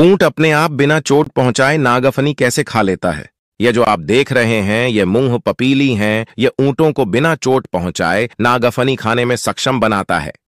ऊंट अपने आप बिना चोट पहुंचाए नागफनी कैसे खा लेता है यह जो आप देख रहे हैं यह मुंह पपीली हैं यह ऊंटों को बिना चोट पहुंचाए नागफनी खाने में सक्षम बनाता है